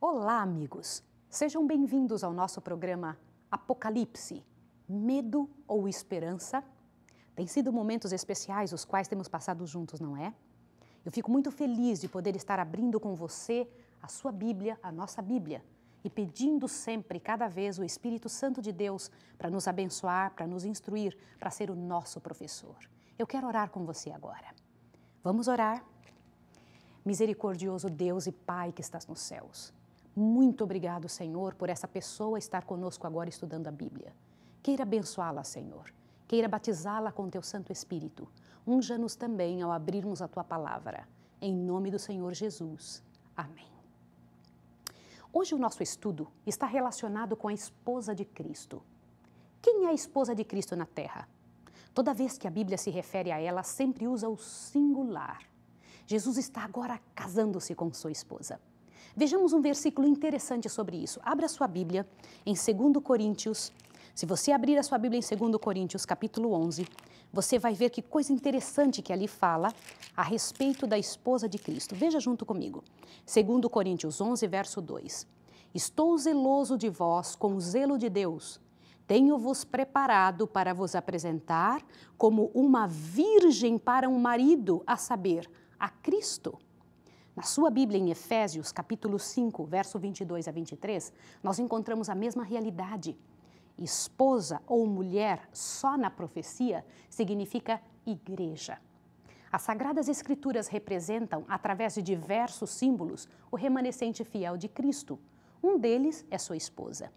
Olá, amigos! Sejam bem-vindos ao nosso programa Apocalipse: Medo ou Esperança? Tem sido momentos especiais os quais temos passado juntos, não é? Eu fico muito feliz de poder estar abrindo com você a sua Bíblia, a nossa Bíblia, e pedindo sempre, cada vez, o Espírito Santo de Deus para nos abençoar, para nos instruir, para ser o nosso professor. Eu quero orar com você agora. Vamos orar? Misericordioso Deus e Pai que estás nos céus. Muito obrigado, Senhor, por essa pessoa estar conosco agora estudando a Bíblia. Queira abençoá-la, Senhor. Queira batizá-la com teu Santo Espírito. Unja-nos também ao abrirmos a tua palavra. Em nome do Senhor Jesus. Amém. Hoje o nosso estudo está relacionado com a esposa de Cristo. Quem é a esposa de Cristo na terra? Toda vez que a Bíblia se refere a ela, sempre usa o singular. Jesus está agora casando-se com sua esposa. Vejamos um versículo interessante sobre isso. Abra sua Bíblia em 2 Coríntios. Se você abrir a sua Bíblia em 2 Coríntios, capítulo 11, você vai ver que coisa interessante que ali fala a respeito da esposa de Cristo. Veja junto comigo. 2 Coríntios 11, verso 2. Estou zeloso de vós com o zelo de Deus. Tenho-vos preparado para vos apresentar como uma virgem para um marido, a saber, a Cristo. Na sua Bíblia, em Efésios, capítulo 5, verso 22 a 23, nós encontramos a mesma realidade. Esposa ou mulher só na profecia significa igreja. As Sagradas Escrituras representam, através de diversos símbolos, o remanescente fiel de Cristo. Um deles é sua esposa.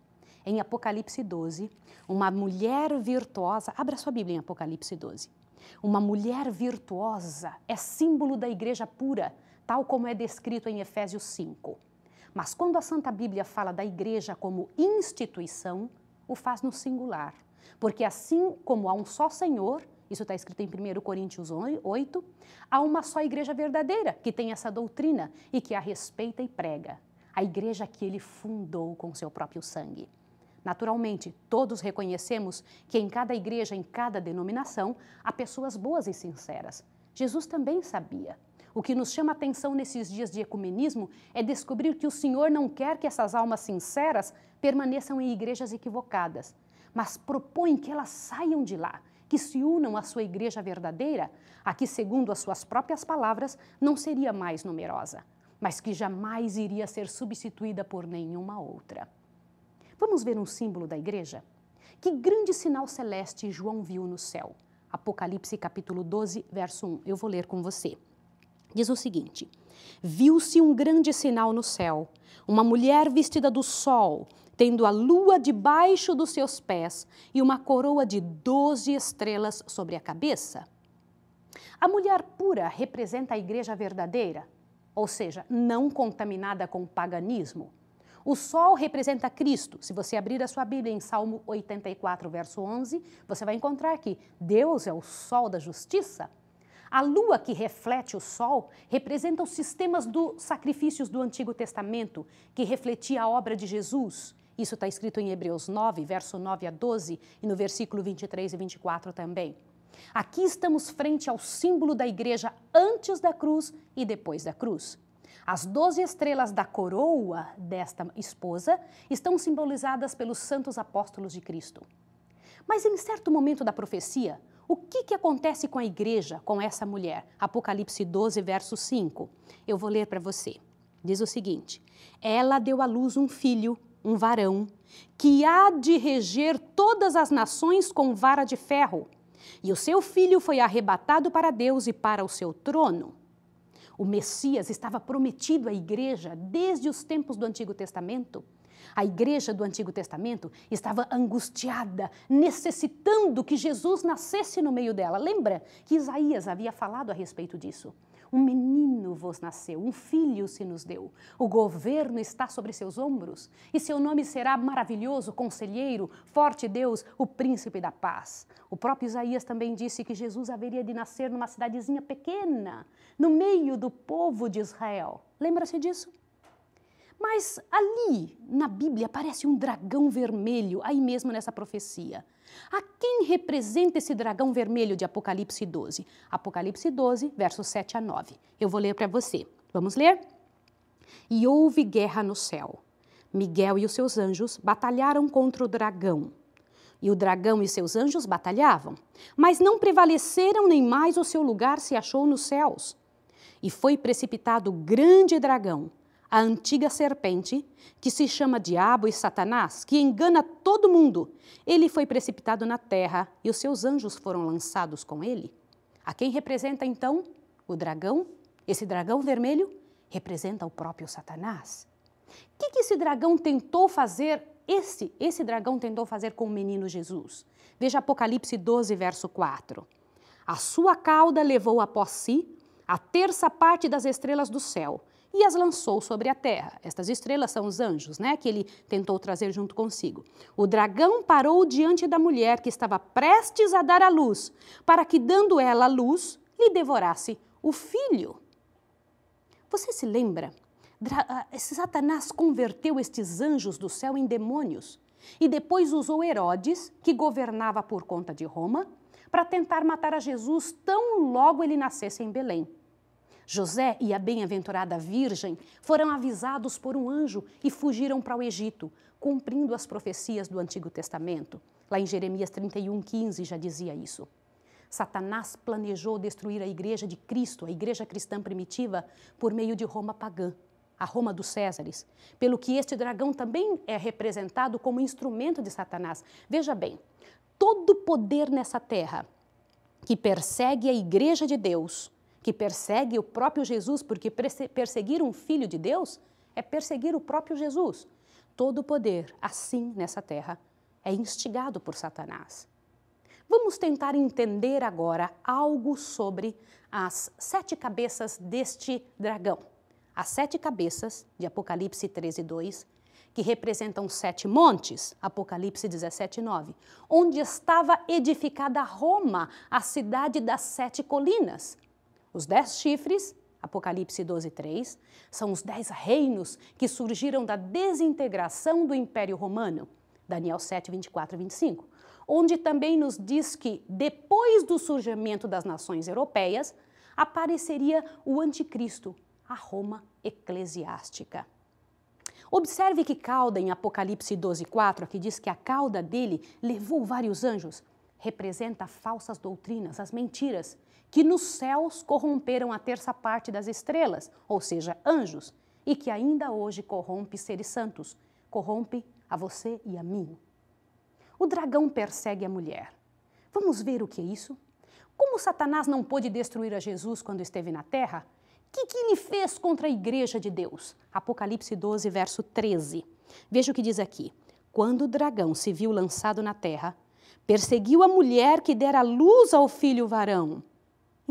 Em Apocalipse 12, uma mulher virtuosa, abra sua Bíblia em Apocalipse 12. Uma mulher virtuosa é símbolo da igreja pura, tal como é descrito em Efésios 5. Mas quando a Santa Bíblia fala da igreja como instituição, o faz no singular. Porque assim como há um só Senhor, isso está escrito em 1 Coríntios 8, há uma só igreja verdadeira que tem essa doutrina e que a respeita e prega. A igreja que ele fundou com seu próprio sangue. Naturalmente, todos reconhecemos que em cada igreja, em cada denominação, há pessoas boas e sinceras. Jesus também sabia. O que nos chama atenção nesses dias de ecumenismo é descobrir que o Senhor não quer que essas almas sinceras permaneçam em igrejas equivocadas, mas propõe que elas saiam de lá, que se unam à sua igreja verdadeira, a que, segundo as suas próprias palavras, não seria mais numerosa, mas que jamais iria ser substituída por nenhuma outra. Vamos ver um símbolo da igreja? Que grande sinal celeste João viu no céu? Apocalipse capítulo 12, verso 1. Eu vou ler com você diz o seguinte: Viu-se um grande sinal no céu, uma mulher vestida do sol, tendo a lua debaixo dos seus pés e uma coroa de doze estrelas sobre a cabeça. A mulher pura representa a igreja verdadeira, ou seja, não contaminada com o paganismo. O sol representa Cristo. Se você abrir a sua Bíblia em Salmo 84, verso 11, você vai encontrar que Deus é o sol da justiça. A lua que reflete o sol representa os sistemas dos sacrifícios do Antigo Testamento, que refletia a obra de Jesus. Isso está escrito em Hebreus 9, verso 9 a 12, e no versículo 23 e 24 também. Aqui estamos frente ao símbolo da igreja antes da cruz e depois da cruz. As doze estrelas da coroa desta esposa estão simbolizadas pelos santos apóstolos de Cristo. Mas em certo momento da profecia, o que, que acontece com a igreja, com essa mulher? Apocalipse 12, verso 5. Eu vou ler para você. Diz o seguinte: Ela deu à luz um filho, um varão, que há de reger todas as nações com vara de ferro. E o seu filho foi arrebatado para Deus e para o seu trono. O Messias estava prometido à igreja desde os tempos do Antigo Testamento. A igreja do Antigo Testamento estava angustiada, necessitando que Jesus nascesse no meio dela. Lembra que Isaías havia falado a respeito disso? Um menino vos nasceu, um filho se nos deu. O governo está sobre seus ombros, e seu nome será maravilhoso, conselheiro, forte Deus, o príncipe da paz. O próprio Isaías também disse que Jesus haveria de nascer numa cidadezinha pequena, no meio do povo de Israel. Lembra-se disso? Mas ali, na Bíblia, aparece um dragão vermelho, aí mesmo nessa profecia. A quem representa esse dragão vermelho de Apocalipse 12? Apocalipse 12, versos 7 a 9. Eu vou ler para você. Vamos ler? E houve guerra no céu. Miguel e os seus anjos batalharam contra o dragão. E o dragão e seus anjos batalhavam, mas não prevaleceram nem mais o seu lugar se achou nos céus. E foi precipitado o grande dragão, a antiga serpente, que se chama Diabo e Satanás, que engana todo mundo. Ele foi precipitado na terra e os seus anjos foram lançados com ele. A quem representa então o dragão? Esse dragão vermelho representa o próprio Satanás. O que, que esse dragão tentou fazer? Esse, esse dragão tentou fazer com o menino Jesus. Veja Apocalipse 12, verso 4. A sua cauda levou após si a terça parte das estrelas do céu e as lançou sobre a terra. Estas estrelas são os anjos, né, que ele tentou trazer junto consigo. O dragão parou diante da mulher que estava prestes a dar à luz, para que, dando ela a luz, lhe devorasse o filho. Você se lembra? Ah, Satanás converteu estes anjos do céu em demônios e depois usou Herodes, que governava por conta de Roma, para tentar matar a Jesus tão logo ele nascesse em Belém. José e a bem-aventurada Virgem foram avisados por um anjo e fugiram para o Egito, cumprindo as profecias do Antigo Testamento. Lá em Jeremias 31,15 já dizia isso. Satanás planejou destruir a igreja de Cristo, a igreja cristã primitiva, por meio de Roma pagã, a Roma dos Césares, pelo que este dragão também é representado como instrumento de Satanás. Veja bem, todo poder nessa terra que persegue a igreja de Deus que persegue o próprio Jesus, porque perseguir um filho de Deus é perseguir o próprio Jesus. Todo poder, assim nessa terra, é instigado por Satanás. Vamos tentar entender agora algo sobre as sete cabeças deste dragão. As sete cabeças, de Apocalipse 13, 2, que representam sete montes, Apocalipse 17, 9, onde estava edificada Roma, a cidade das sete colinas, os dez chifres, Apocalipse 12, 3, são os dez reinos que surgiram da desintegração do Império Romano, Daniel 7, 24 e 25, onde também nos diz que, depois do surgimento das nações europeias, apareceria o Anticristo, a Roma eclesiástica. Observe que cauda em Apocalipse 12:4, que diz que a cauda dele levou vários anjos, representa falsas doutrinas, as mentiras, que nos céus corromperam a terça parte das estrelas, ou seja, anjos, e que ainda hoje corrompe seres santos, corrompe a você e a mim. O dragão persegue a mulher. Vamos ver o que é isso? Como Satanás não pôde destruir a Jesus quando esteve na terra? O que, que ele fez contra a igreja de Deus? Apocalipse 12, verso 13. Veja o que diz aqui. Quando o dragão se viu lançado na terra, perseguiu a mulher que dera luz ao filho varão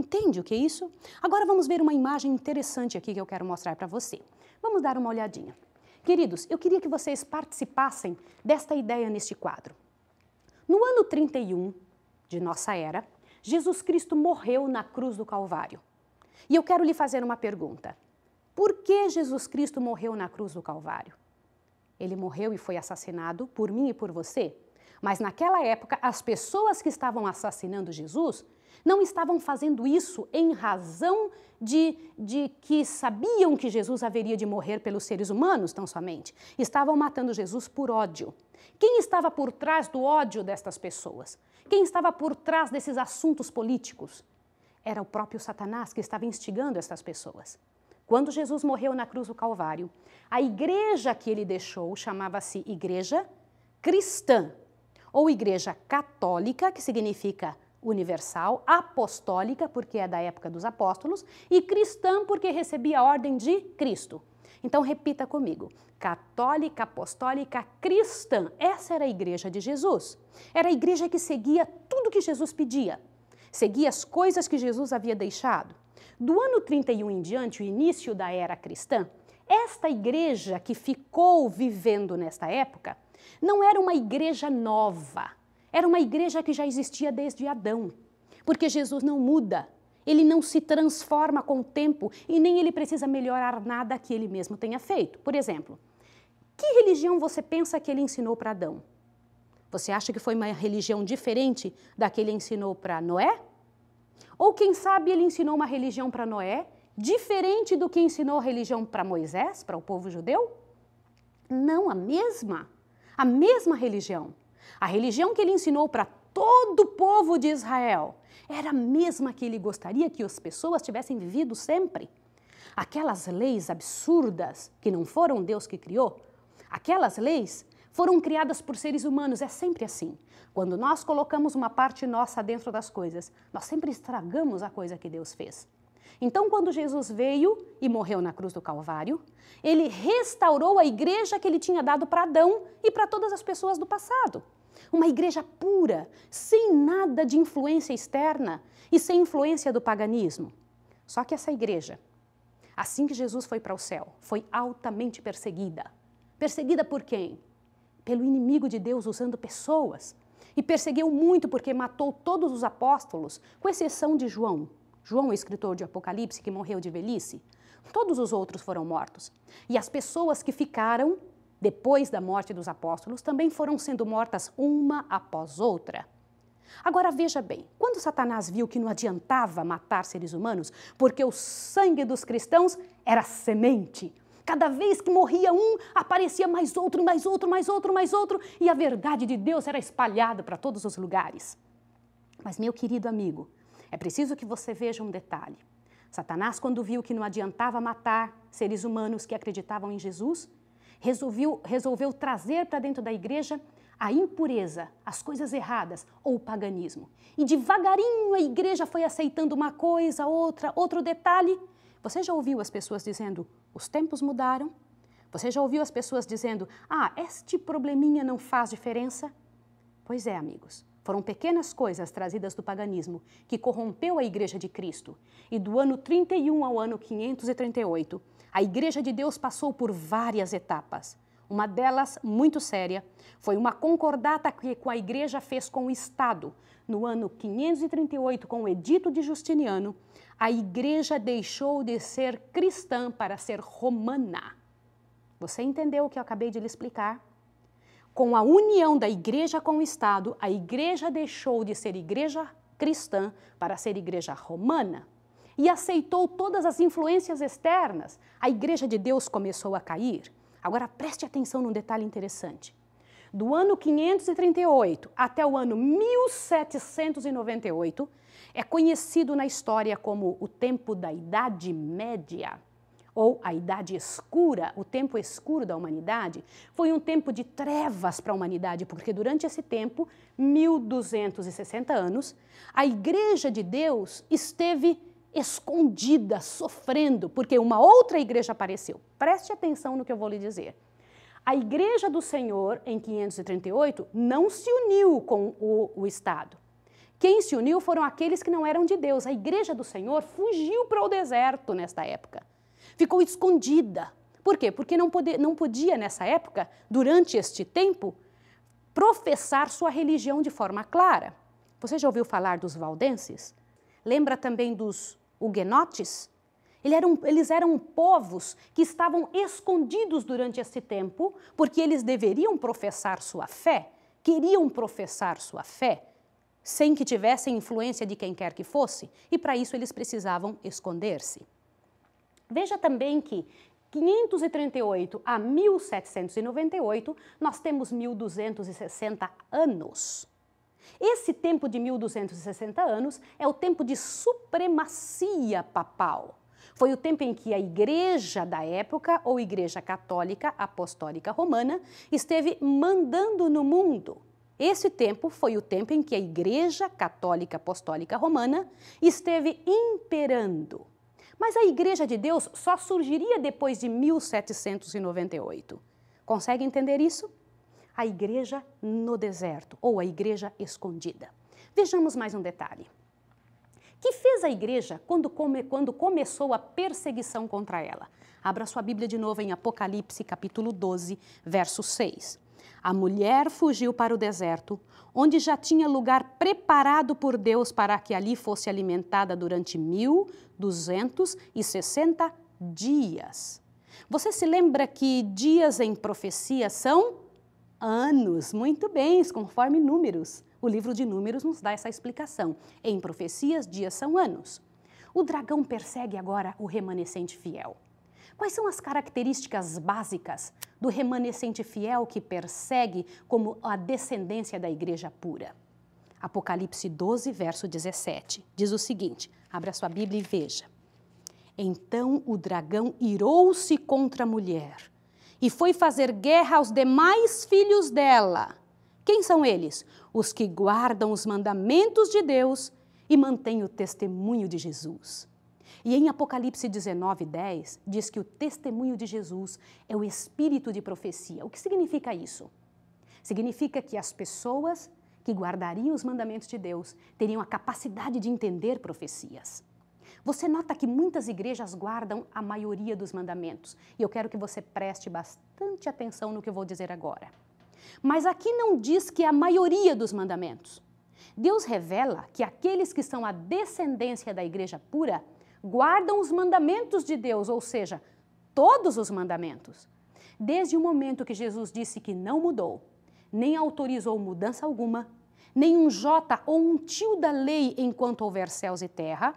Entende o que é isso? Agora vamos ver uma imagem interessante aqui que eu quero mostrar para você. Vamos dar uma olhadinha. Queridos, eu queria que vocês participassem desta ideia neste quadro. No ano 31 de nossa era, Jesus Cristo morreu na cruz do Calvário. E eu quero lhe fazer uma pergunta. Por que Jesus Cristo morreu na cruz do Calvário? Ele morreu e foi assassinado por mim e por você. Mas naquela época, as pessoas que estavam assassinando Jesus não estavam fazendo isso em razão de, de que sabiam que Jesus haveria de morrer pelos seres humanos, tão somente. Estavam matando Jesus por ódio. Quem estava por trás do ódio destas pessoas? Quem estava por trás desses assuntos políticos? Era o próprio Satanás que estava instigando estas pessoas. Quando Jesus morreu na cruz do Calvário, a igreja que ele deixou chamava-se Igreja Cristã, ou Igreja Católica, que significa universal, apostólica, porque é da época dos apóstolos, e cristã, porque recebia a ordem de Cristo. Então repita comigo: católica, apostólica, cristã. Essa era a igreja de Jesus. Era a igreja que seguia tudo que Jesus pedia, seguia as coisas que Jesus havia deixado. Do ano 31 em diante, o início da era cristã, esta igreja que ficou vivendo nesta época não era uma igreja nova era uma igreja que já existia desde Adão, porque Jesus não muda, ele não se transforma com o tempo e nem ele precisa melhorar nada que ele mesmo tenha feito. Por exemplo, que religião você pensa que ele ensinou para Adão? Você acha que foi uma religião diferente da que ele ensinou para Noé? Ou quem sabe ele ensinou uma religião para Noé diferente do que ensinou a religião para Moisés, para o povo judeu? Não, a mesma. A mesma religião. A religião que ele ensinou para todo o povo de Israel era a mesma que ele gostaria que as pessoas tivessem vivido sempre. Aquelas leis absurdas que não foram Deus que criou, aquelas leis foram criadas por seres humanos, é sempre assim. Quando nós colocamos uma parte nossa dentro das coisas, nós sempre estragamos a coisa que Deus fez. Então, quando Jesus veio e morreu na cruz do Calvário, ele restaurou a igreja que ele tinha dado para Adão e para todas as pessoas do passado uma igreja pura, sem nada de influência externa e sem influência do paganismo. Só que essa igreja, assim que Jesus foi para o céu, foi altamente perseguida. Perseguida por quem? Pelo inimigo de Deus usando pessoas. E perseguiu muito porque matou todos os apóstolos, com exceção de João. João, o escritor de Apocalipse, que morreu de velhice. Todos os outros foram mortos. E as pessoas que ficaram depois da morte dos apóstolos, também foram sendo mortas uma após outra. Agora veja bem, quando Satanás viu que não adiantava matar seres humanos, porque o sangue dos cristãos era semente. Cada vez que morria um, aparecia mais outro, mais outro, mais outro, mais outro, e a verdade de Deus era espalhada para todos os lugares. Mas, meu querido amigo, é preciso que você veja um detalhe. Satanás, quando viu que não adiantava matar seres humanos que acreditavam em Jesus, resolveu, resolveu trazer para dentro da igreja a impureza, as coisas erradas ou o paganismo. E devagarinho a igreja foi aceitando uma coisa, outra, outro detalhe. Você já ouviu as pessoas dizendo: os tempos mudaram? Você já ouviu as pessoas dizendo: ah, este probleminha não faz diferença? Pois é, amigos. Foram pequenas coisas trazidas do paganismo que corrompeu a Igreja de Cristo. E do ano 31 ao ano 538, a Igreja de Deus passou por várias etapas. Uma delas, muito séria, foi uma concordata que a Igreja fez com o Estado. No ano 538, com o Edito de Justiniano, a Igreja deixou de ser cristã para ser romana. Você entendeu o que eu acabei de lhe explicar? com a união da igreja com o Estado, a igreja deixou de ser igreja cristã para ser igreja romana e aceitou todas as influências externas. A igreja de Deus começou a cair. Agora preste atenção num detalhe interessante. Do ano 538 até o ano 1798, é conhecido na história como o tempo da Idade Média ou a idade escura, o tempo escuro da humanidade, foi um tempo de trevas para a humanidade, porque durante esse tempo, 1260 anos, a igreja de Deus esteve escondida, sofrendo, porque uma outra igreja apareceu. Preste atenção no que eu vou lhe dizer. A igreja do Senhor, em 538, não se uniu com o, o Estado. Quem se uniu foram aqueles que não eram de Deus. A igreja do Senhor fugiu para o deserto nesta época ficou escondida. Por quê? Porque não, poder, não podia, nessa época, durante este tempo, professar sua religião de forma clara. Você já ouviu falar dos valdenses? Lembra também dos huguenotes? Eles eram povos que estavam escondidos durante esse tempo, porque eles deveriam professar sua fé, queriam professar sua fé, sem que tivessem influência de quem quer que fosse, e para isso eles precisavam esconder-se. Veja também que 538 a 1798, nós temos 1260 anos. Esse tempo de 1260 anos é o tempo de supremacia papal. Foi o tempo em que a igreja da época, ou igreja católica apostólica romana, esteve mandando no mundo. Esse tempo foi o tempo em que a igreja católica apostólica romana esteve imperando. Mas a Igreja de Deus só surgiria depois de 1798. Consegue entender isso? A igreja no deserto ou a igreja escondida. Vejamos mais um detalhe. Que fez a igreja quando, come, quando começou a perseguição contra ela? Abra sua Bíblia de novo em Apocalipse, capítulo 12, verso 6. A mulher fugiu para o deserto, onde já tinha lugar preparado por Deus para que ali fosse alimentada durante 1260 dias. Você se lembra que dias em profecia são anos? Muito bem, conforme números. O livro de Números nos dá essa explicação. Em profecias, dias são anos. O dragão persegue agora o remanescente fiel. Quais são as características básicas do remanescente fiel que persegue como a descendência da igreja pura. Apocalipse 12, verso 17, diz o seguinte: abra sua Bíblia e veja. Então o dragão irou-se contra a mulher e foi fazer guerra aos demais filhos dela. Quem são eles? Os que guardam os mandamentos de Deus e mantêm o testemunho de Jesus. E em Apocalipse 19, 10, diz que o testemunho de Jesus é o espírito de profecia. O que significa isso? Significa que as pessoas que guardariam os mandamentos de Deus teriam a capacidade de entender profecias. Você nota que muitas igrejas guardam a maioria dos mandamentos, e eu quero que você preste bastante atenção no que eu vou dizer agora. Mas aqui não diz que é a maioria dos mandamentos. Deus revela que aqueles que são a descendência da igreja pura guardam os mandamentos de Deus, ou seja, todos os mandamentos. Desde o momento que Jesus disse que não mudou, nem autorizou mudança alguma, nem um jota ou um tio da lei enquanto houver céus e terra,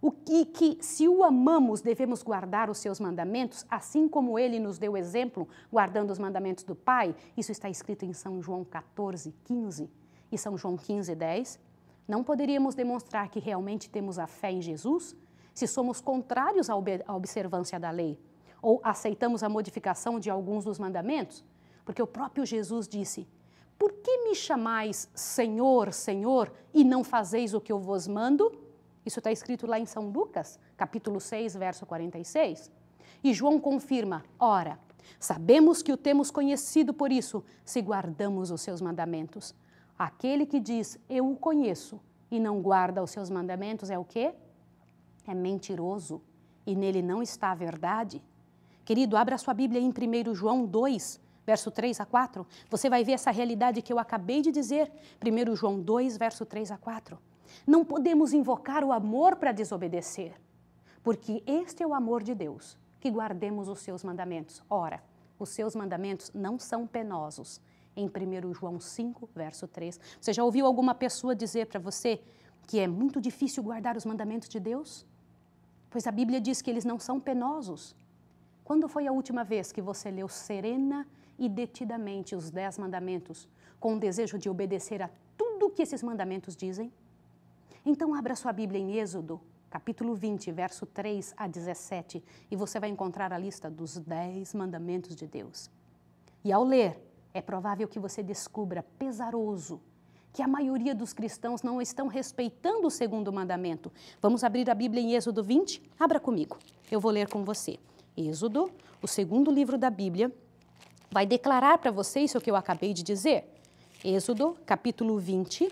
o que, que se o amamos devemos guardar os seus mandamentos, assim como ele nos deu exemplo guardando os mandamentos do Pai, isso está escrito em São João 14, 15 e São João 15, 10. Não poderíamos demonstrar que realmente temos a fé em Jesus se somos contrários à observância da lei ou aceitamos a modificação de alguns dos mandamentos? Porque o próprio Jesus disse: Por que me chamais Senhor, Senhor e não fazeis o que eu vos mando? Isso está escrito lá em São Lucas, capítulo 6, verso 46. E João confirma: Ora, sabemos que o temos conhecido por isso, se guardamos os seus mandamentos. Aquele que diz eu o conheço e não guarda os seus mandamentos é o quê? é mentiroso e nele não está a verdade? Querido, abra sua Bíblia em 1 João 2, verso 3 a 4. Você vai ver essa realidade que eu acabei de dizer. 1 João 2, verso 3 a 4. Não podemos invocar o amor para desobedecer, porque este é o amor de Deus, que guardemos os seus mandamentos. Ora, os seus mandamentos não são penosos. Em 1 João 5, verso 3. Você já ouviu alguma pessoa dizer para você que é muito difícil guardar os mandamentos de Deus? Pois a Bíblia diz que eles não são penosos. Quando foi a última vez que você leu serena e detidamente os Dez Mandamentos, com o desejo de obedecer a tudo o que esses mandamentos dizem? Então, abra sua Bíblia em Êxodo, capítulo 20, verso 3 a 17, e você vai encontrar a lista dos Dez Mandamentos de Deus. E ao ler, é provável que você descubra pesaroso que a maioria dos cristãos não estão respeitando o segundo mandamento. Vamos abrir a Bíblia em Êxodo 20? Abra comigo, eu vou ler com você. Êxodo, o segundo livro da Bíblia, vai declarar para você isso que eu acabei de dizer. Êxodo, capítulo 20,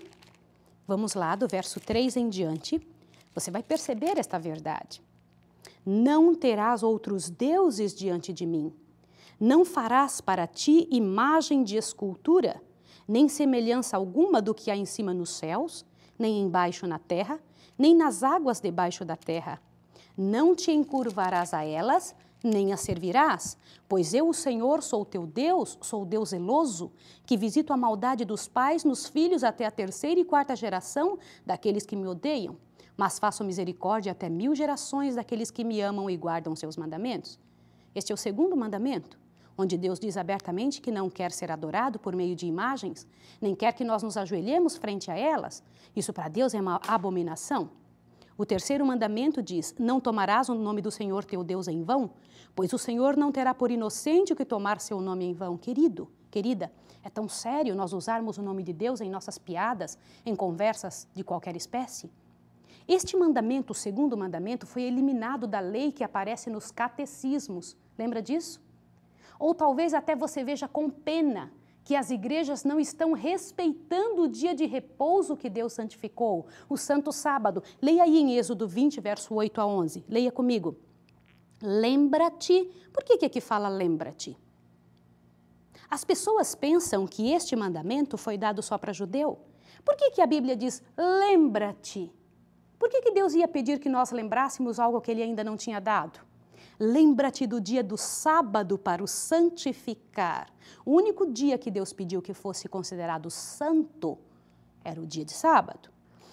vamos lá, do verso 3 em diante, você vai perceber esta verdade. Não terás outros deuses diante de mim. Não farás para ti imagem de escultura nem semelhança alguma do que há em cima nos céus, nem embaixo na terra, nem nas águas debaixo da terra. Não te encurvarás a elas, nem as servirás, pois eu, o Senhor, sou teu Deus, sou Deus zeloso, que visito a maldade dos pais nos filhos até a terceira e quarta geração daqueles que me odeiam, mas faço misericórdia até mil gerações daqueles que me amam e guardam seus mandamentos. Este é o segundo mandamento onde Deus diz abertamente que não quer ser adorado por meio de imagens, nem quer que nós nos ajoelhemos frente a elas, isso para Deus é uma abominação. O terceiro mandamento diz: Não tomarás o nome do Senhor teu Deus em vão, pois o Senhor não terá por inocente o que tomar seu nome em vão, querido, querida. É tão sério nós usarmos o nome de Deus em nossas piadas, em conversas de qualquer espécie? Este mandamento, o segundo mandamento, foi eliminado da lei que aparece nos catecismos. Lembra disso? Ou talvez até você veja com pena que as igrejas não estão respeitando o dia de repouso que Deus santificou, o santo sábado. Leia aí em Êxodo 20, verso 8 a 11. Leia comigo. Lembra-te. Por que, que aqui fala lembra-te? As pessoas pensam que este mandamento foi dado só para judeu. Por que, que a Bíblia diz lembra-te? Por que, que Deus ia pedir que nós lembrássemos algo que ele ainda não tinha dado? Lembra-te do dia do sábado para o santificar. O único dia que Deus pediu que fosse considerado santo era o dia de sábado.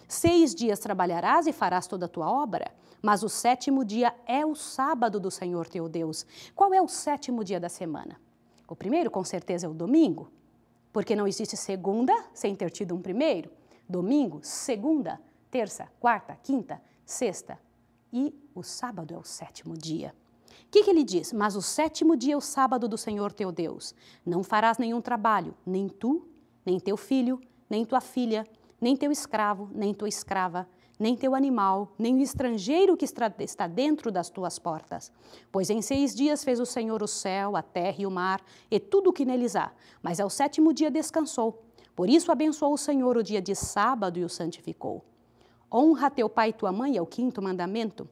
Seis dias trabalharás e farás toda a tua obra, mas o sétimo dia é o sábado do Senhor teu Deus. Qual é o sétimo dia da semana? O primeiro, com certeza, é o domingo, porque não existe segunda sem ter tido um primeiro. Domingo, segunda, terça, quarta, quinta, sexta e o sábado é o sétimo dia. O que, que ele diz? Mas o sétimo dia é o sábado do Senhor teu Deus. Não farás nenhum trabalho, nem tu, nem teu filho, nem tua filha, nem teu escravo, nem tua escrava, nem teu animal, nem o estrangeiro que está dentro das tuas portas. Pois em seis dias fez o Senhor o céu, a terra e o mar, e tudo o que neles há. Mas ao sétimo dia descansou. Por isso abençoou o Senhor o dia de sábado e o santificou. Honra teu pai e tua mãe é o quinto mandamento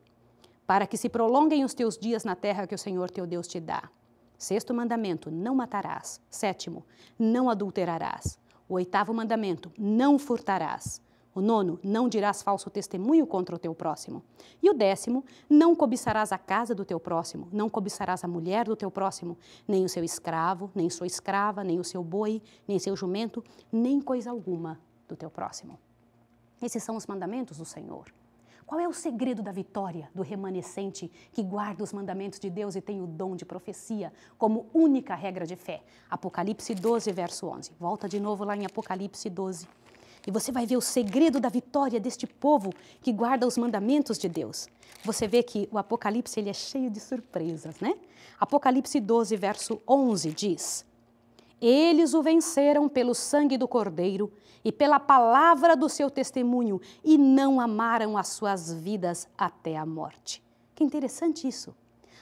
para que se prolonguem os teus dias na terra que o Senhor teu Deus te dá. Sexto mandamento: não matarás. Sétimo: não adulterarás. O oitavo mandamento: não furtarás. O nono, não dirás falso testemunho contra o teu próximo. E o décimo, não cobiçarás a casa do teu próximo, não cobiçarás a mulher do teu próximo, nem o seu escravo, nem sua escrava, nem o seu boi, nem seu jumento, nem coisa alguma do teu próximo. Esses são os mandamentos do Senhor. Qual é o segredo da vitória do remanescente que guarda os mandamentos de Deus e tem o dom de profecia como única regra de fé? Apocalipse 12, verso 11. Volta de novo lá em Apocalipse 12. E você vai ver o segredo da vitória deste povo que guarda os mandamentos de Deus. Você vê que o Apocalipse ele é cheio de surpresas, né? Apocalipse 12, verso 11 diz: eles o venceram pelo sangue do Cordeiro e pela palavra do seu testemunho, e não amaram as suas vidas até a morte. Que interessante isso.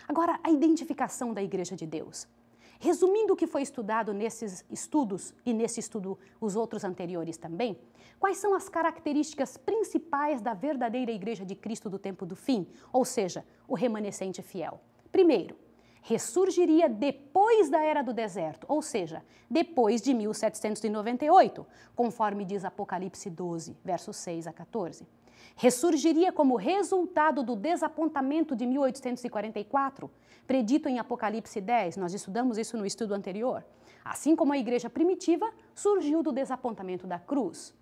Agora, a identificação da Igreja de Deus. Resumindo o que foi estudado nesses estudos e nesse estudo os outros anteriores também, quais são as características principais da verdadeira Igreja de Cristo do tempo do fim, ou seja, o remanescente fiel? Primeiro, ressurgiria depois da era do deserto, ou seja, depois de 1798, conforme diz Apocalipse 12, versos 6 a 14. Ressurgiria como resultado do desapontamento de 1844, predito em Apocalipse 10, nós estudamos isso no estudo anterior. Assim como a igreja primitiva surgiu do desapontamento da cruz.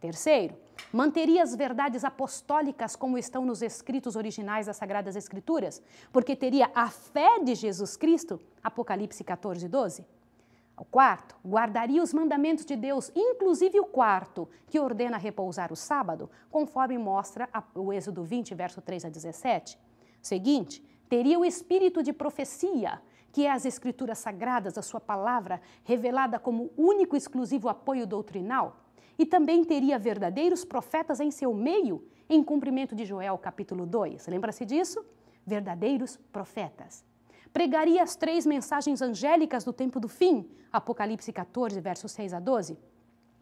Terceiro, Manteria as verdades apostólicas como estão nos escritos originais das Sagradas Escrituras, porque teria a fé de Jesus Cristo, Apocalipse 14, 12. O quarto, guardaria os mandamentos de Deus, inclusive o quarto, que ordena repousar o sábado, conforme mostra o Êxodo 20, verso 3 a 17. Seguinte, teria o espírito de profecia, que é as escrituras sagradas, a sua palavra, revelada como único e exclusivo apoio doutrinal, e também teria verdadeiros profetas em seu meio, em cumprimento de Joel capítulo 2. Lembra-se disso? Verdadeiros profetas. Pregaria as três mensagens angélicas do tempo do fim, Apocalipse 14, versos 6 a 12.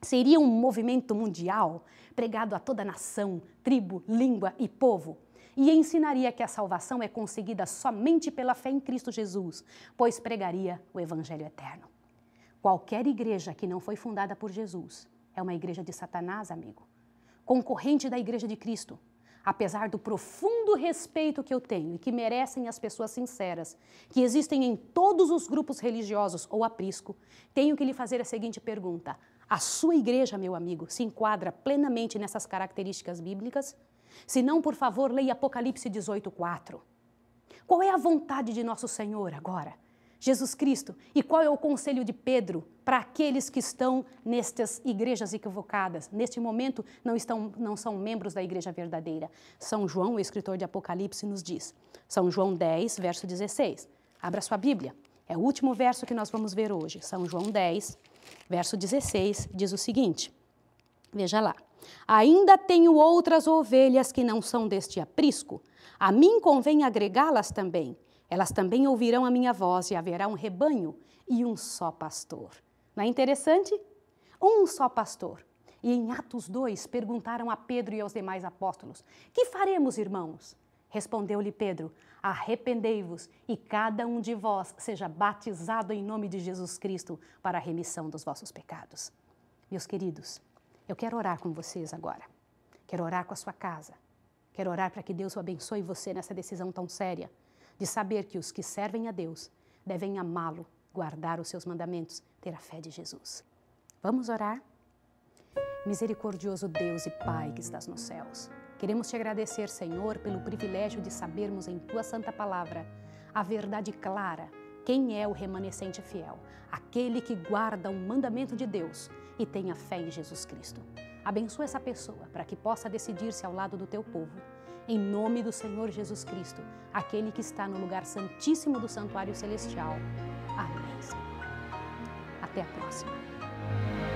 Seria um movimento mundial, pregado a toda nação, tribo, língua e povo e ensinaria que a salvação é conseguida somente pela fé em Cristo Jesus, pois pregaria o Evangelho eterno. Qualquer igreja que não foi fundada por Jesus é uma igreja de Satanás, amigo. Concorrente da igreja de Cristo. Apesar do profundo respeito que eu tenho e que merecem as pessoas sinceras, que existem em todos os grupos religiosos ou aprisco, tenho que lhe fazer a seguinte pergunta: a sua igreja, meu amigo, se enquadra plenamente nessas características bíblicas? Se não, por favor, leia Apocalipse 18:4. Qual é a vontade de nosso Senhor agora? Jesus Cristo. E qual é o conselho de Pedro para aqueles que estão nestas igrejas equivocadas? Neste momento, não, estão, não são membros da igreja verdadeira. São João, o escritor de Apocalipse, nos diz. São João 10, verso 16. Abra sua Bíblia. É o último verso que nós vamos ver hoje. São João 10, verso 16, diz o seguinte. Veja lá. Ainda tenho outras ovelhas que não são deste aprisco. A mim convém agregá-las também. Elas também ouvirão a minha voz e haverá um rebanho e um só pastor. Não é interessante? Um só pastor. E em Atos 2 perguntaram a Pedro e aos demais apóstolos: Que faremos, irmãos? Respondeu-lhe Pedro: Arrependei-vos e cada um de vós seja batizado em nome de Jesus Cristo para a remissão dos vossos pecados. Meus queridos, eu quero orar com vocês agora. Quero orar com a sua casa. Quero orar para que Deus o abençoe você nessa decisão tão séria de saber que os que servem a Deus devem amá-lo, guardar os seus mandamentos, ter a fé de Jesus. Vamos orar? Misericordioso Deus e Pai que estás nos céus, queremos te agradecer, Senhor, pelo privilégio de sabermos em tua santa palavra a verdade clara quem é o remanescente fiel, aquele que guarda o mandamento de Deus e tem a fé em Jesus Cristo. Abençoa essa pessoa para que possa decidir-se ao lado do teu povo em nome do Senhor Jesus Cristo, aquele que está no lugar santíssimo do santuário celestial. Amém, Senhor. Até a próxima.